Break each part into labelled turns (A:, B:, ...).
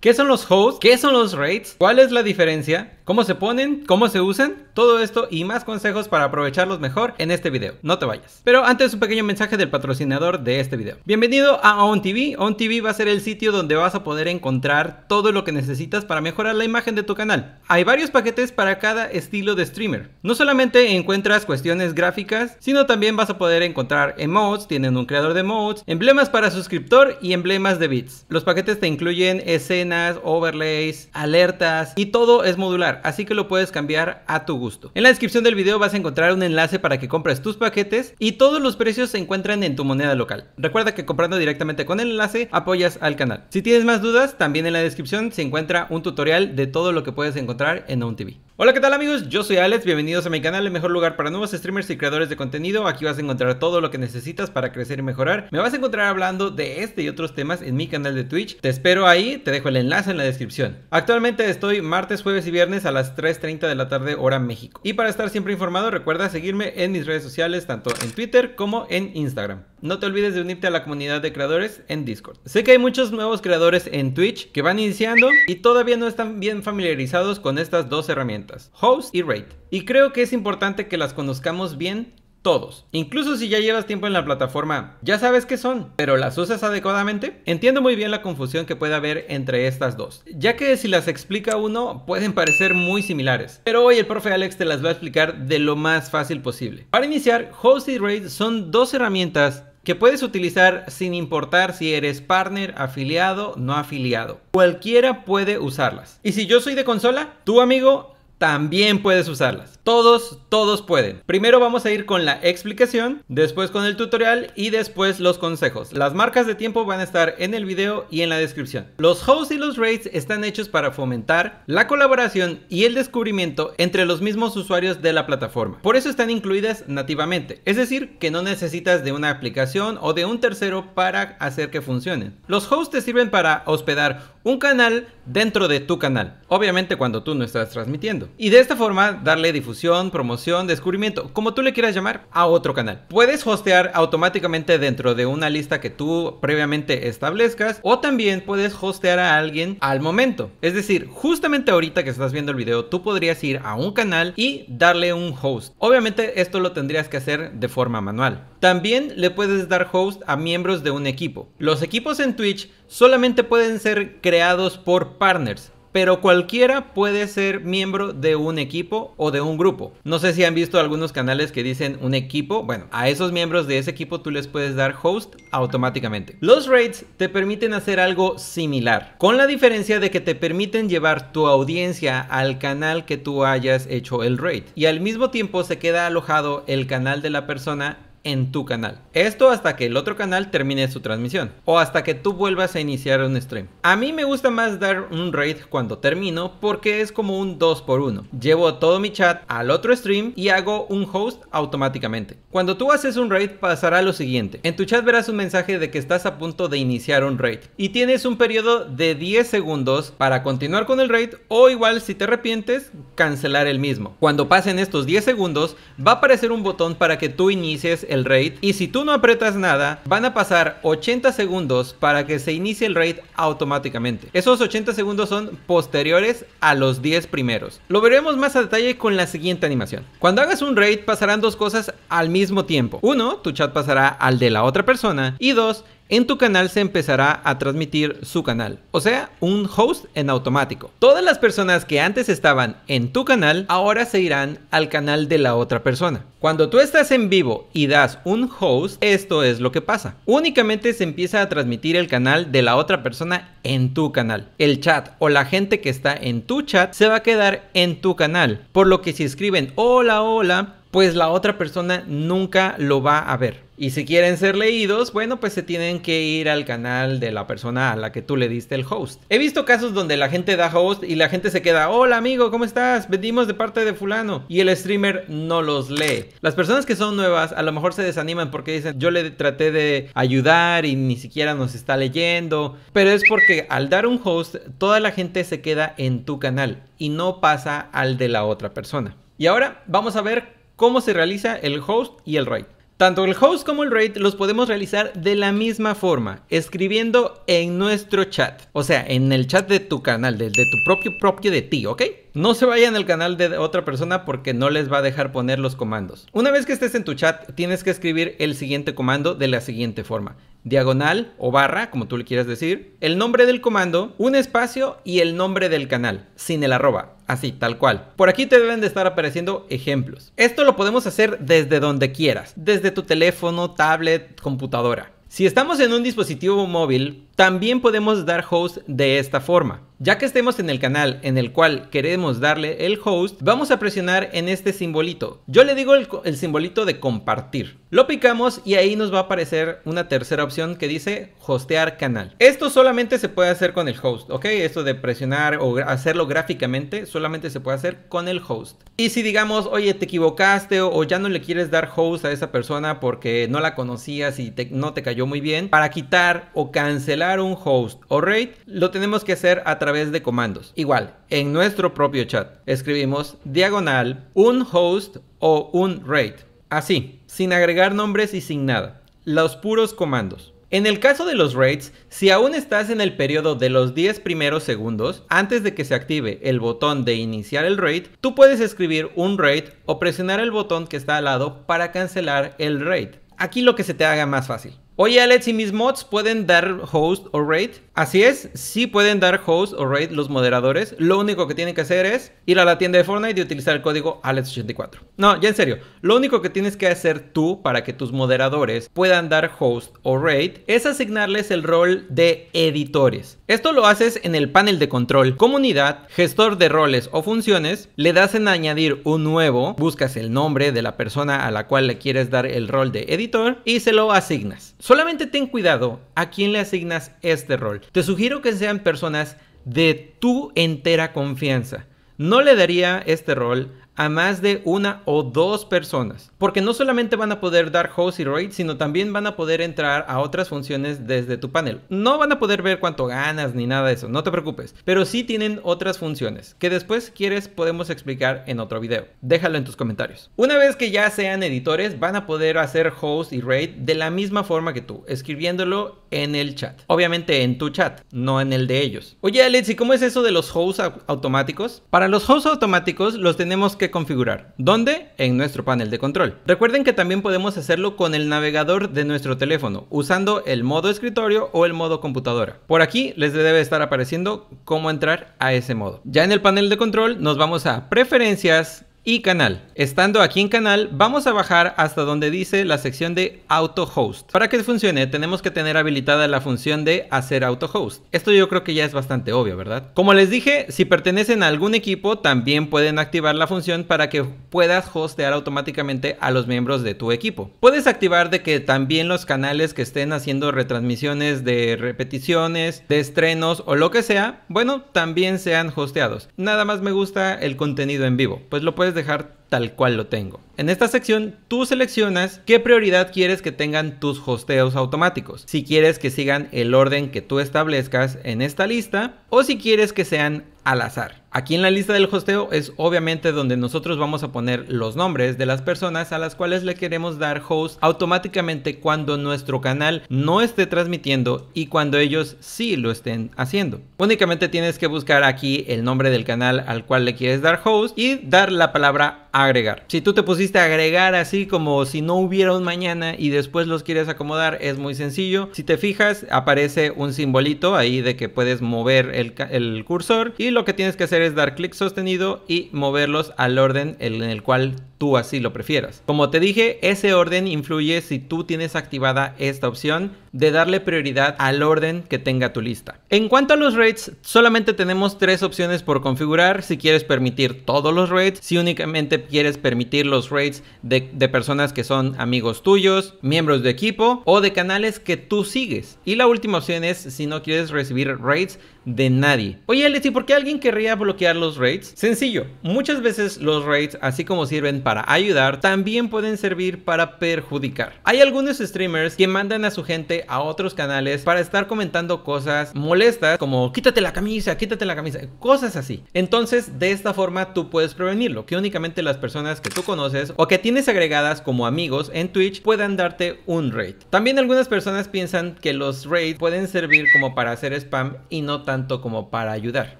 A: ¿Qué son los hosts? ¿Qué son los rates? ¿Cuál es la diferencia? ¿Cómo se ponen? ¿Cómo se usan? Todo esto y más consejos para aprovecharlos mejor en este video. No te vayas. Pero antes un pequeño mensaje del patrocinador de este video. Bienvenido a OnTV. OnTV va a ser el sitio donde vas a poder encontrar todo lo que necesitas para mejorar la imagen de tu canal. Hay varios paquetes para cada estilo de streamer. No solamente encuentras cuestiones gráficas, sino también vas a poder encontrar emotes, tienen un creador de emotes, emblemas para suscriptor y emblemas de bits. Los paquetes te incluyen escenas, overlays, alertas y todo es modular, así que lo puedes cambiar a tu gusto. En la descripción del video vas a encontrar un enlace para que compres tus paquetes y todos los precios se encuentran en tu moneda local. Recuerda que comprando directamente con el enlace apoyas al canal. Si tienes más dudas, también en la descripción se encuentra un tutorial de todo lo que puedes encontrar en OwnTV. Hola, ¿qué tal amigos? Yo soy Alex, bienvenidos a mi canal, el mejor lugar para nuevos streamers y creadores de contenido. Aquí vas a encontrar todo lo que necesitas para crecer y mejorar. Me vas a encontrar hablando de este y otros temas en mi canal de Twitch. Te espero ahí, te dejo el enlace en la descripción. Actualmente estoy martes, jueves y viernes a las 3.30 de la tarde hora México. Y para estar siempre informado, recuerda seguirme en mis redes sociales, tanto en Twitter como en Instagram. No te olvides de unirte a la comunidad de creadores en Discord. Sé que hay muchos nuevos creadores en Twitch que van iniciando y todavía no están bien familiarizados con estas dos herramientas host y rate. Y creo que es importante que las conozcamos bien todos. Incluso si ya llevas tiempo en la plataforma, ya sabes qué son, pero las usas adecuadamente. Entiendo muy bien la confusión que puede haber entre estas dos, ya que si las explica uno, pueden parecer muy similares. Pero hoy el profe Alex te las va a explicar de lo más fácil posible. Para iniciar, Host y Rate son dos herramientas que puedes utilizar sin importar si eres partner, afiliado, no afiliado. Cualquiera puede usarlas. Y si yo soy de consola, tu amigo también puedes usarlas. Todos, todos pueden. Primero vamos a ir con la explicación, después con el tutorial y después los consejos. Las marcas de tiempo van a estar en el video y en la descripción. Los hosts y los rates están hechos para fomentar la colaboración y el descubrimiento entre los mismos usuarios de la plataforma. Por eso están incluidas nativamente, es decir, que no necesitas de una aplicación o de un tercero para hacer que funcionen. Los hosts te sirven para hospedar un canal dentro de tu canal, obviamente cuando tú no estás transmitiendo. Y de esta forma darle difusión, promoción, descubrimiento, como tú le quieras llamar, a otro canal. Puedes hostear automáticamente dentro de una lista que tú previamente establezcas o también puedes hostear a alguien al momento. Es decir, justamente ahorita que estás viendo el video, tú podrías ir a un canal y darle un host. Obviamente esto lo tendrías que hacer de forma manual. También le puedes dar host a miembros de un equipo. Los equipos en Twitch solamente pueden ser creados por partners, pero cualquiera puede ser miembro de un equipo o de un grupo. No sé si han visto algunos canales que dicen un equipo, bueno, a esos miembros de ese equipo tú les puedes dar host automáticamente. Los raids te permiten hacer algo similar, con la diferencia de que te permiten llevar tu audiencia al canal que tú hayas hecho el raid y al mismo tiempo se queda alojado el canal de la persona en tu canal. Esto hasta que el otro canal termine su transmisión o hasta que tú vuelvas a iniciar un stream. A mí me gusta más dar un raid cuando termino porque es como un 2x1. Llevo todo mi chat al otro stream y hago un host automáticamente. Cuando tú haces un raid pasará lo siguiente. En tu chat verás un mensaje de que estás a punto de iniciar un raid y tienes un periodo de 10 segundos para continuar con el raid o igual si te arrepientes cancelar el mismo. Cuando pasen estos 10 segundos va a aparecer un botón para que tú inicies el raid y si tú no aprietas nada, van a pasar 80 segundos para que se inicie el raid automáticamente. Esos 80 segundos son posteriores a los 10 primeros. Lo veremos más a detalle con la siguiente animación. Cuando hagas un raid pasarán dos cosas al mismo tiempo. Uno, tu chat pasará al de la otra persona y dos, en tu canal se empezará a transmitir su canal, o sea, un host en automático. Todas las personas que antes estaban en tu canal ahora se irán al canal de la otra persona. Cuando tú estás en vivo y das un host, esto es lo que pasa. Únicamente se empieza a transmitir el canal de la otra persona en tu canal. El chat o la gente que está en tu chat se va a quedar en tu canal, por lo que si escriben hola hola pues la otra persona nunca lo va a ver. Y si quieren ser leídos, bueno, pues se tienen que ir al canal de la persona a la que tú le diste el host. He visto casos donde la gente da host y la gente se queda, hola amigo, ¿cómo estás? Venimos de parte de fulano. Y el streamer no los lee. Las personas que son nuevas a lo mejor se desaniman porque dicen, yo le traté de ayudar y ni siquiera nos está leyendo. Pero es porque al dar un host, toda la gente se queda en tu canal y no pasa al de la otra persona. Y ahora vamos a ver cómo se realiza el host y el RAID. Tanto el host como el RAID los podemos realizar de la misma forma, escribiendo en nuestro chat. O sea, en el chat de tu canal, de, de, tu propio propio de ti, ¿ok? No se vayan al canal de otra persona porque no les va a dejar poner los comandos. Una vez que estés en tu chat, tienes que escribir el siguiente comando de la siguiente forma diagonal o barra, como tú le quieras decir, el nombre del comando, un espacio y el nombre del canal, sin el arroba, así, tal cual. Por aquí te deben de estar apareciendo ejemplos. Esto lo podemos hacer desde donde quieras, desde tu teléfono, tablet, computadora. Si estamos en un dispositivo móvil, también podemos dar host de esta forma. Ya que estemos en el canal en el cual queremos darle el host, vamos a presionar en este simbolito. Yo le digo el, simbolito de compartir. Lo picamos y ahí nos va a aparecer una tercera opción que dice hostear canal. Esto solamente se puede hacer con el host, ¿ok? Esto de presionar o hacerlo gráficamente solamente se puede hacer con el host. Y si digamos, oye, te equivocaste o, ya no le quieres dar host a esa persona porque no la conocías y no te cayó muy bien, para quitar o cancelar un host o RAID lo tenemos que hacer a través de comandos. Igual, en nuestro propio chat escribimos diagonal un host o un rate. Así, sin agregar nombres y sin nada. Los puros comandos. En el caso de los rates si aún estás en el periodo de los 10 primeros segundos, antes de que se active el botón de iniciar el raid, tú puedes escribir un raid o presionar el botón que está al lado para cancelar el raid. Aquí lo que se te haga más fácil. Oye Alex, ¿y mis mods pueden dar host o raid? Así es, sí pueden dar host o raid los moderadores. Lo único que tienen que hacer es ir a la tienda de Fortnite y utilizar el código Alex84. No, ya en serio, lo único que tienes que hacer tú para que tus moderadores puedan dar host o raid es asignarles el rol de editores. Esto lo haces en el panel de control, comunidad, gestor de roles o funciones, le das en añadir un nuevo, buscas el nombre de la persona a la cual le quieres dar el rol de editor y se lo asignas. Solamente ten cuidado a quién le asignas este rol. Te sugiero que sean personas de tu entera confianza. No le daría este rol a más de una o dos personas. Porque no solamente van a poder dar host y raid, sino también van a poder entrar a otras funciones desde tu panel. No van a poder ver cuánto ganas ni nada de eso, no te preocupes. Pero sí tienen otras funciones que después quieres podemos explicar en otro video. Déjalo en tus comentarios. Una vez que ya sean editores, van a poder hacer host y raid de la misma forma que tú, escribiéndolo en el chat. Obviamente en tu chat, no en el de ellos. Oye Alex, ¿y cómo es eso de los hosts automáticos? Para los hosts automáticos los tenemos que configurar. ¿Dónde? En nuestro panel de control. Recuerden que también podemos hacerlo con el navegador de nuestro teléfono, usando el modo escritorio o el modo computadora. Por aquí les debe estar apareciendo cómo entrar a ese modo. Ya en el panel de control nos vamos a preferencias, y canal. Estando aquí en canal, vamos a bajar hasta donde dice la sección de auto host. Para que funcione, tenemos que tener habilitada la función de hacer auto host. Esto yo creo que ya es bastante obvio, ¿verdad? Como les dije, si pertenecen a algún equipo, también pueden activar la función para que puedas hostear automáticamente a los miembros de tu equipo. Puedes activar de que también los canales que estén haciendo retransmisiones de repeticiones, de estrenos o lo que sea, bueno, también sean hosteados. Nada más me gusta el contenido en vivo, pues lo puedes dejar tal cual lo tengo. En esta sección tú seleccionas qué prioridad quieres que tengan tus hosteos automáticos, si quieres que sigan el orden que tú establezcas en esta lista o si quieres que sean al azar. Aquí en la lista del hosteo es obviamente donde nosotros vamos a poner los nombres de las personas a las cuales le queremos dar host automáticamente cuando nuestro canal no esté transmitiendo y cuando ellos sí lo estén haciendo. Únicamente tienes que buscar aquí el nombre del canal al cual le quieres dar host y dar la palabra agregar. Si tú te pusiste agregar así como si no hubiera un mañana y después los quieres acomodar es muy sencillo. Si te fijas aparece un simbolito ahí de que puedes mover el, el cursor y lo lo que tienes que hacer es dar clic sostenido y moverlos al orden en el cual tú así lo prefieras. Como te dije, ese orden influye si tú tienes activada esta opción de darle prioridad al orden que tenga tu lista. En cuanto a los rates, solamente tenemos tres opciones por configurar, si quieres permitir todos los rates, si únicamente quieres permitir los rates de, personas que son amigos tuyos, miembros de equipo o de canales que tú sigues. Y la última opción es si no quieres recibir rates de nadie. Oye, Alex, ¿y por qué alguien querría bloquear los rates? Sencillo, muchas veces los rates, así como sirven para ayudar también pueden servir para perjudicar. Hay algunos streamers que mandan a su gente a otros canales para estar comentando cosas molestas como quítate la camisa, quítate la camisa, cosas así. Entonces de esta forma tú puedes prevenirlo, que únicamente las personas que tú conoces o que tienes agregadas como amigos en Twitch puedan darte un raid. También algunas personas piensan que los raids pueden servir como para hacer spam y no tanto como para ayudar.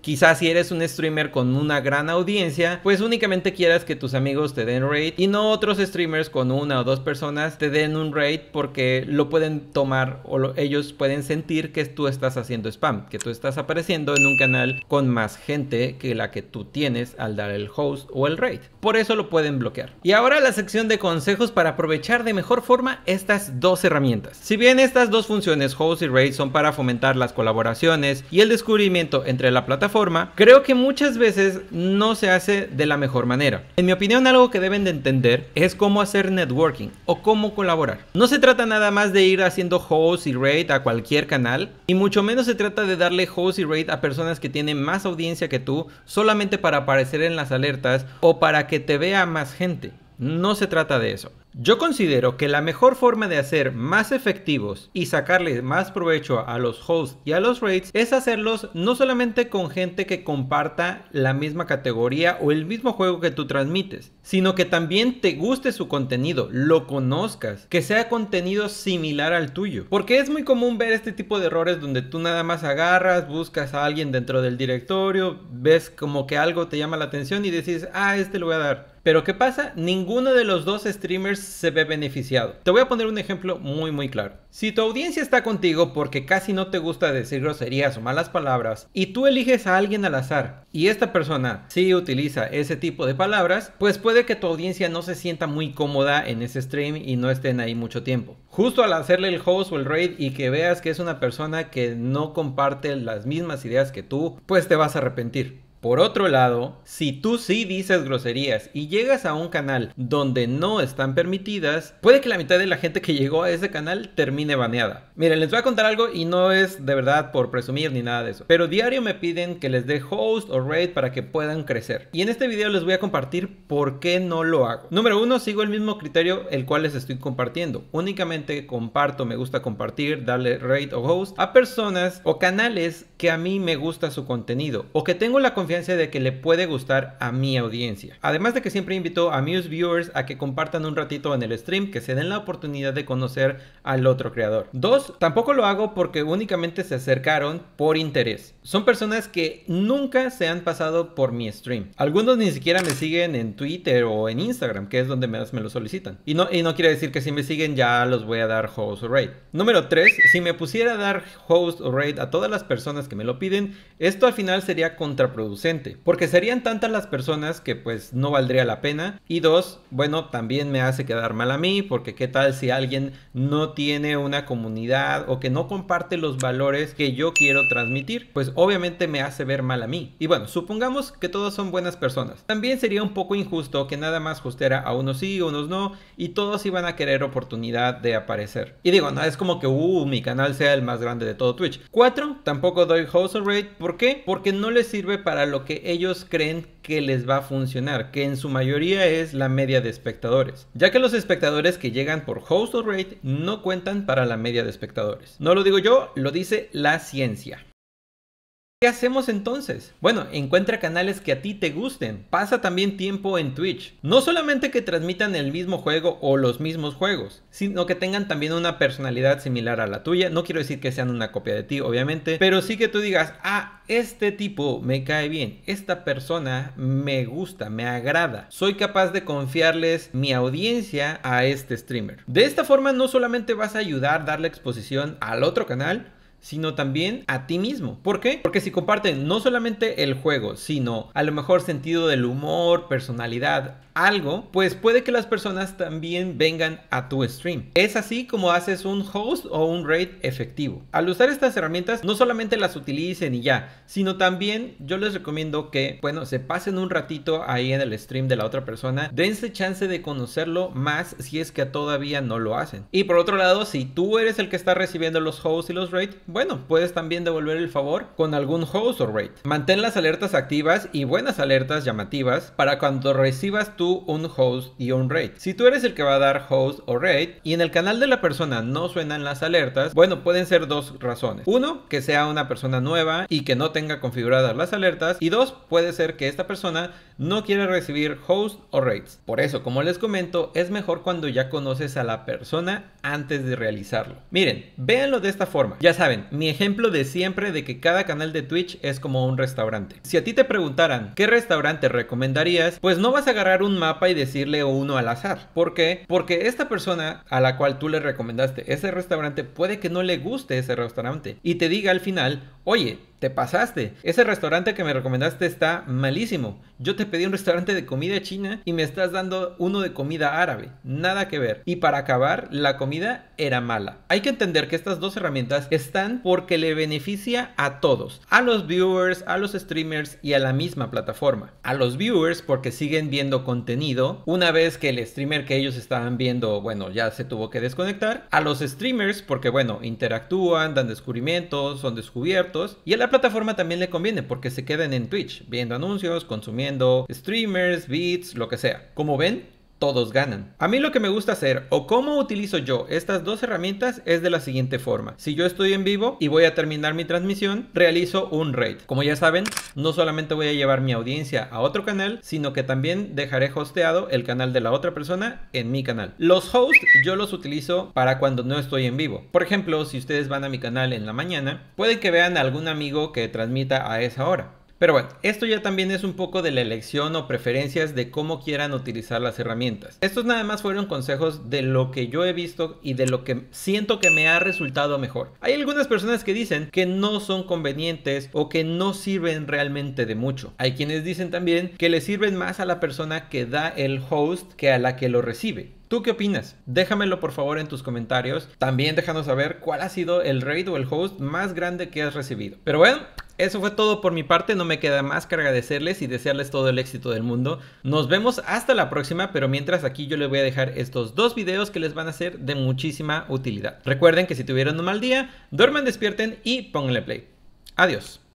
A: Quizás si eres un streamer con una gran audiencia, pues únicamente quieras que tus amigos te den en raid y no otros streamers con una o dos personas te den un raid porque lo pueden tomar o ellos pueden sentir que tú estás haciendo spam, que tú estás apareciendo en un canal con más gente que la que tú tienes al dar el host o el raid. Por eso lo pueden bloquear. Y ahora la sección de consejos para aprovechar de mejor forma estas dos herramientas. Si bien estas dos funciones host y raid son para fomentar las colaboraciones y el descubrimiento entre la plataforma, creo que muchas veces no se hace de la mejor manera. En mi opinión algo que deben de entender es cómo hacer networking o cómo colaborar. No se trata nada más de ir haciendo host y rate a cualquier canal y mucho menos se trata de darle host y rate a personas que tienen más audiencia que tú solamente para aparecer en las alertas o para que te vea más gente. No se trata de eso. Yo considero que la mejor forma de hacer más efectivos y sacarle más provecho a los hosts y a los raids es hacerlos no solamente con gente que comparta la misma categoría o el mismo juego que tú transmites, sino que también te guste su contenido, lo conozcas, que sea contenido similar al tuyo. Porque es muy común ver este tipo de errores donde tú nada más agarras, buscas a alguien dentro del directorio, ves como que algo te llama la atención y decís, ah, este lo voy a dar pero ¿qué pasa? Ninguno de los dos streamers se ve beneficiado. Te voy a poner un ejemplo muy muy claro. Si tu audiencia está contigo porque casi no te gusta decir groserías o malas palabras y tú eliges a alguien al azar y esta persona sí utiliza ese tipo de palabras, pues puede que tu audiencia no se sienta muy cómoda en ese stream y no estén ahí mucho tiempo. Justo al hacerle el host o el raid y que veas que es una persona que no comparte las mismas ideas que tú, pues te vas a arrepentir. Por otro lado, si tú sí dices groserías y llegas a un canal donde no están permitidas, puede que la mitad de la gente que llegó a ese canal termine baneada. Miren, les voy a contar algo y no es de verdad por presumir ni nada de eso, pero diario me piden que les dé host o raid para que puedan crecer. Y en este video les voy a compartir por qué no lo hago. Número uno, sigo el mismo criterio el cual les estoy compartiendo. Únicamente comparto, me gusta compartir, darle raid o host a personas o canales que a mí me gusta su contenido o que tengo la confianza de que le puede gustar a mi audiencia. Además de que siempre invito a mis viewers a que compartan un ratito en el stream, que se den la oportunidad de conocer al otro creador. Dos, tampoco lo hago porque únicamente se acercaron por interés. Son personas que nunca se han pasado por mi stream. Algunos ni siquiera me siguen en Twitter o en Instagram, que es donde más me lo solicitan. Y no, y no quiere decir que si me siguen ya los voy a dar host o raid. Número 3, si me pusiera a dar host o raid a todas las personas me lo piden, esto al final sería contraproducente, porque serían tantas las personas que pues no valdría la pena. Y dos, bueno, también me hace quedar mal a mí, porque qué tal si alguien no tiene una comunidad o que no comparte los valores que yo quiero transmitir, pues obviamente me hace ver mal a mí. Y bueno, supongamos que todos son buenas personas. También sería un poco injusto que nada más justera a unos sí, a unos no, y todos iban a querer oportunidad de aparecer. Y digo, no es como que, uh, mi canal sea el más grande de todo Twitch. Cuatro, tampoco doy of Rate. ¿Por qué? Porque no les sirve para lo que ellos creen que les va a funcionar, que en su mayoría es la media de espectadores, ya que los espectadores que llegan por host rate no cuentan para la media de espectadores. No lo digo yo, lo dice la ciencia. ¿Qué hacemos entonces? Bueno, encuentra canales que a ti te gusten. Pasa también tiempo en Twitch. No solamente que transmitan el mismo juego o los mismos juegos, sino que tengan también una personalidad similar a la tuya. No quiero decir que sean una copia de ti, obviamente, pero sí que tú digas, ah, este tipo me cae bien, esta persona me gusta, me agrada. Soy capaz de confiarles mi audiencia a este streamer. De esta forma no solamente vas a ayudar a darle exposición al otro canal, sino también a ti mismo. ¿Por qué? Porque si comparten no solamente el juego, sino a lo mejor sentido del humor, personalidad, algo, pues puede que las personas también vengan a tu stream. Es así como haces un host o un raid efectivo. Al usar estas herramientas, no solamente las utilicen y ya, sino también yo les recomiendo que, bueno, se pasen un ratito ahí en el stream de la otra persona, dense chance de conocerlo más si es que todavía no lo hacen. Y por otro lado, si tú eres el que está recibiendo los hosts y los raids, bueno, puedes también devolver el favor con algún host o raid. Mantén las alertas activas y buenas alertas llamativas para cuando recibas tu un host y un rate. Si tú eres el que va a dar host o rate y en el canal de la persona no suenan las alertas, bueno, pueden ser dos razones. Uno, que sea una persona nueva y que no tenga configuradas las alertas. Y dos, puede ser que esta persona no quiere recibir host o rates. Por eso, como les comento, es mejor cuando ya conoces a la persona antes de realizarlo. Miren, véanlo de esta forma. Ya saben, mi ejemplo de siempre de que cada canal de Twitch es como un restaurante. Si a ti te preguntaran qué restaurante recomendarías, pues no vas a agarrar un mapa y decirle uno al azar. ¿Por qué? Porque esta persona a la cual tú le recomendaste ese restaurante puede que no le guste ese restaurante y te diga al final, Oye, te pasaste. Ese restaurante que me recomendaste está malísimo. Yo te pedí un restaurante de comida china y me estás dando uno de comida árabe. Nada que ver. Y para acabar, la comida era mala. Hay que entender que estas dos herramientas están porque le beneficia a todos. A los viewers, a los streamers y a la misma plataforma. A los viewers porque siguen viendo contenido. Una vez que el streamer que ellos estaban viendo, bueno, ya se tuvo que desconectar. A los streamers porque, bueno, interactúan, dan descubrimientos, son descubiertos y a la plataforma también le conviene porque se quedan en Twitch, viendo anuncios, consumiendo streamers, beats, lo que sea. Como ven, todos ganan. A mí lo que me gusta hacer o cómo utilizo yo estas dos herramientas es de la siguiente forma. Si yo estoy en vivo y voy a terminar mi transmisión, realizo un raid. Como ya saben, no solamente voy a llevar mi audiencia a otro canal, sino que también dejaré hosteado el canal de la otra persona en mi canal. Los hosts yo los utilizo para cuando no estoy en vivo. Por ejemplo, si ustedes van a mi canal en la mañana, pueden que vean a algún amigo que transmita a esa hora. Pero bueno, esto ya también es un poco de la elección o preferencias de cómo quieran utilizar las herramientas. Estos nada más fueron consejos de lo que yo he visto y de lo que siento que me ha resultado mejor. Hay algunas personas que dicen que no son convenientes o que no sirven realmente de mucho. Hay quienes dicen también que le sirven más a la persona que da el host que a la que lo recibe. ¿Tú qué opinas? Déjamelo por favor en tus comentarios. También déjanos saber cuál ha sido el raid o el host más grande que has recibido. Pero bueno, eso fue todo por mi parte, no me queda más que agradecerles y desearles todo el éxito del mundo. Nos vemos hasta la próxima, pero mientras aquí yo les voy a dejar estos dos videos que les van a ser de muchísima utilidad. Recuerden que si tuvieron un mal día, duerman, despierten y pónganle play. Adiós.